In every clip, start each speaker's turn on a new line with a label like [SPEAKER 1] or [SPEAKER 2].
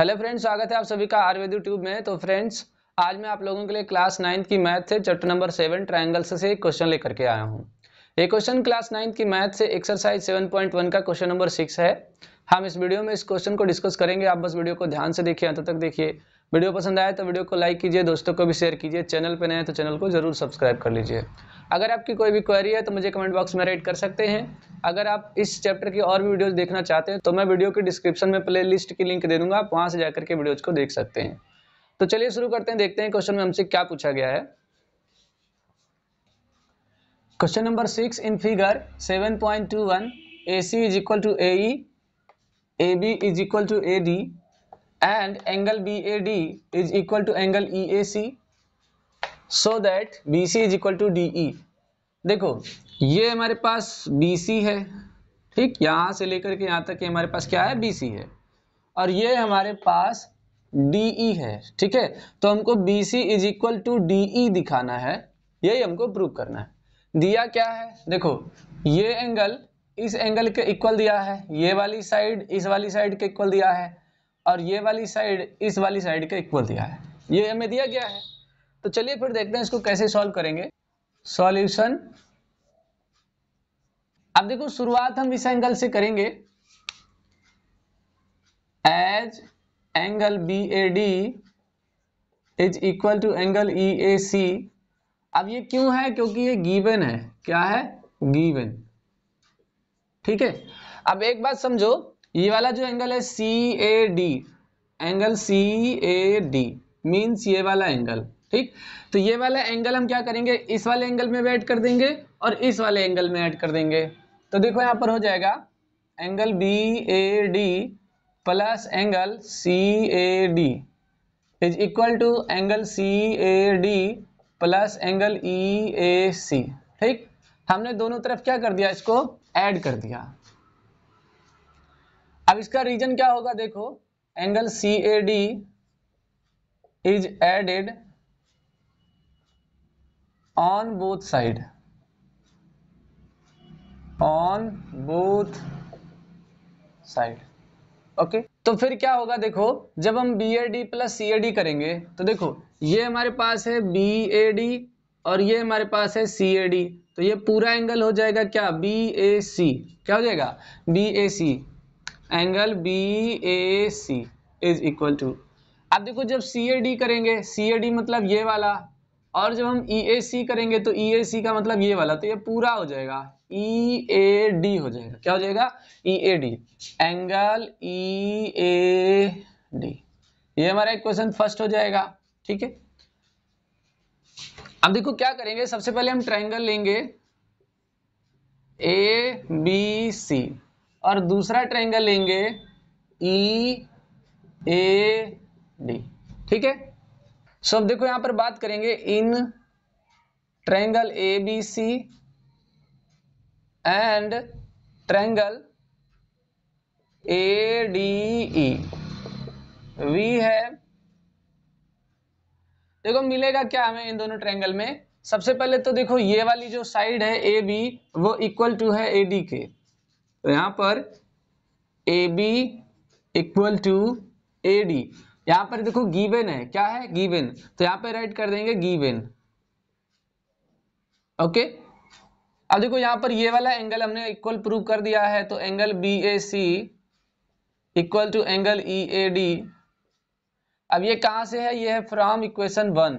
[SPEAKER 1] Hello friends स्वागत है आप सभी का आयुर्वेद ट्यूब में तो फ्रेंड्स आज मैं आप लोगों के लिए क्लास नाइन्थ की मैथ से चैप्टर नंबर सेवन ट्राइंगल्स से एक क्वेश्चन लेकर के आया हूँ ये क्वेश्चन क्लास नाइन्थ की मैथ से एक्सरसाइज सेवन पॉइंट वन का क्वेश्चन नंबर सिक्स है हम इस वीडियो में इस क्वेश्चन को डिस्कस करेंगे आप बस वीडियो को ध्यान से देखिए अंत तक देखिए वीडियो पसंद आए तो वीडियो को लाइक कीजिए दोस्तों को भी शेयर कीजिए चैनल पर नए तो चैनल को जरूर सब्सक्राइब कर लीजिए अगर आपकी कोई भी क्वेरी है तो मुझे कमेंट बॉक्स में राइट कर सकते हैं अगर आप इस चैप्टर की और भी वीडियोस देखना चाहते हैं तो मैं वीडियो के डिस्क्रिप्शन में प्लेलिस्ट की लिंक दे दूंगा आप वहाँ से जाकर के वीडियोज़ को देख सकते हैं तो चलिए शुरू करते हैं देखते हैं क्वेश्चन में हमसे क्या पूछा गया है question number six in figure seven point two one A C is equal to A A B is equal to A D and angle B A D is equal to angle E A C so that B C is equal to D E देखो ये हमारे पास B C है ठीक यहाँ से लेकर के यहाँ तक हमारे पास क्या है बी सी है और ये हमारे पास डी ई e है ठीक है तो हमको B C is equal to D E दिखाना है यही हमको प्रूव करना है दिया क्या है देखो ये एंगल इस एंगल के इक्वल दिया है ये वाली साइड इस वाली साइड के इक्वल दिया है और ये वाली साइड इस वाली साइड के इक्वल दिया है ये हमें दिया गया है तो चलिए फिर देखते हैं इसको कैसे सॉल्व करेंगे सॉल्यूशन अब देखो शुरुआत हम इस एंगल से करेंगे as angle B A D is equal to angle E A C अब ये क्यों है क्योंकि ये गिवन है क्या है गिवन ठीक है अब एक बात समझो ये वाला जो एंगल है C A D angle C A D means ये वाला एंगल ठीक तो ये वाला एंगल हम क्या करेंगे इस वाले एंगल में ऐड कर देंगे और इस वाले एंगल में ऐड कर देंगे तो देखो यहाँ पर हो जाएगा angle B A D plus angle C A D is equal to angle C A D plus angle E A C ठीक हमने दोनों तरफ क्या कर दिया इसको ऐड कर दिया अब इसका रीजन क्या होगा देखो angle C A D is added on both side on both side okay okay? तो फिर क्या होगा देखो जब हम B A D plus C A D करेंगे तो देखो ये हमारे पास है बी ए डी और ये हमारे पास है सी ए डी तो ये पूरा एंगल हो जाएगा क्या बी ए सी क्या हो जाएगा B A C angle B A C is equal to अब देखो जब सी ए डी करेंगे सी ए डी मतलब ये वाला और जब हम ई ए सी करेंगे तो ई ए सी का मतलब ये वाला तो ये पूरा हो जाएगा ई ए डी हो जाएगा क्या हो जाएगा E A D angle E A D ये हमारा एक क्वेश्चन फर्स्ट हो जाएगा ठीक है अब देखो क्या करेंगे सबसे पहले हम ट्रायंगल लेंगे ए बी सी और दूसरा ट्रायंगल लेंगे ई ए डी ठीक है सो अब देखो यहां पर बात करेंगे in triangle A B C and triangle A D E वी है देखो मिलेगा क्या हमें इन दोनों ट्रैंगल में सबसे पहले तो देखो ये वाली जो साइड है ए बी वो इक्वल टू है ए डी के तो यहां पर A B equal to A D यहां पर देखो गिवन है क्या है गिवन तो यहाँ पर राइट कर देंगे गिवन ओके अब देखो यहां पर ये वाला एंगल हमने इक्वल प्रूव कर दिया है तो angle B A C equal to angle E A D अब ये कहां से है ये है from equation one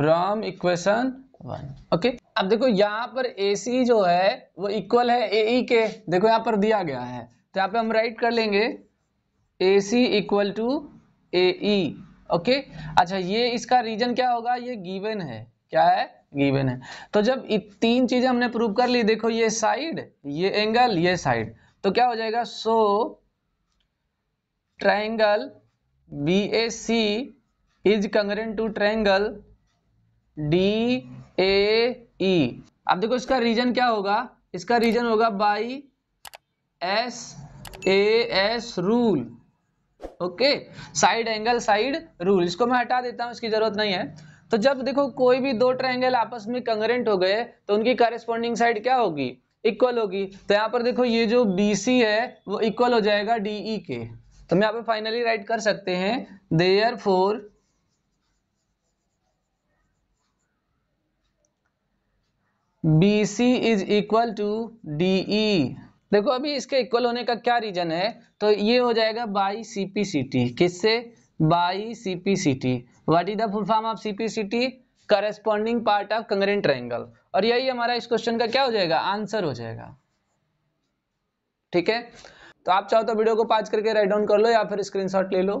[SPEAKER 1] from equation one okay अब देखो यहां पर ए सी जो है वो इक्वल है ए ई के देखो यहां पर दिया गया है तो यहाँ पे हम राइट कर लेंगे A C equal to A E okay अच्छा ये इसका रीजन क्या होगा ये गिवन है क्या है गिवन है तो जब तीन चीजें हमने प्रूव कर ली देखो ये साइड ये एंगल ये साइड तो क्या हो जाएगा so triangle B A C is congruent to triangle D A E अब देखो इसका रीजन क्या होगा इसका रीजन होगा by S A S rule okay side angle side rule इसको मैं हटा देता हूं इसकी जरूरत नहीं है तो जब देखो कोई भी दो ट्रायंगल आपस में कंग्रेंट हो गए तो उनकी करस्पॉन्डिंग साइड क्या होगी इक्वल होगी तो यहां पर देखो ये जो बी सी है वो इक्वल हो जाएगा डीई के e तो मैं यहाँ पे फाइनली राइट कर सकते हैं therefore B C is equal to D E देखो अभी इसके इक्वल होने का क्या रीजन है तो ये हो जाएगा by C P C T किससे by C P C T what is the full form of C P C T corresponding part of congruent triangle और यही हमारा इस क्वेश्चन का क्या हो जाएगा आंसर हो जाएगा ठीक है तो आप चाहो तो वीडियो को पाज करके राइट डाउन कर लो या फिर स्क्रीनशॉट ले लो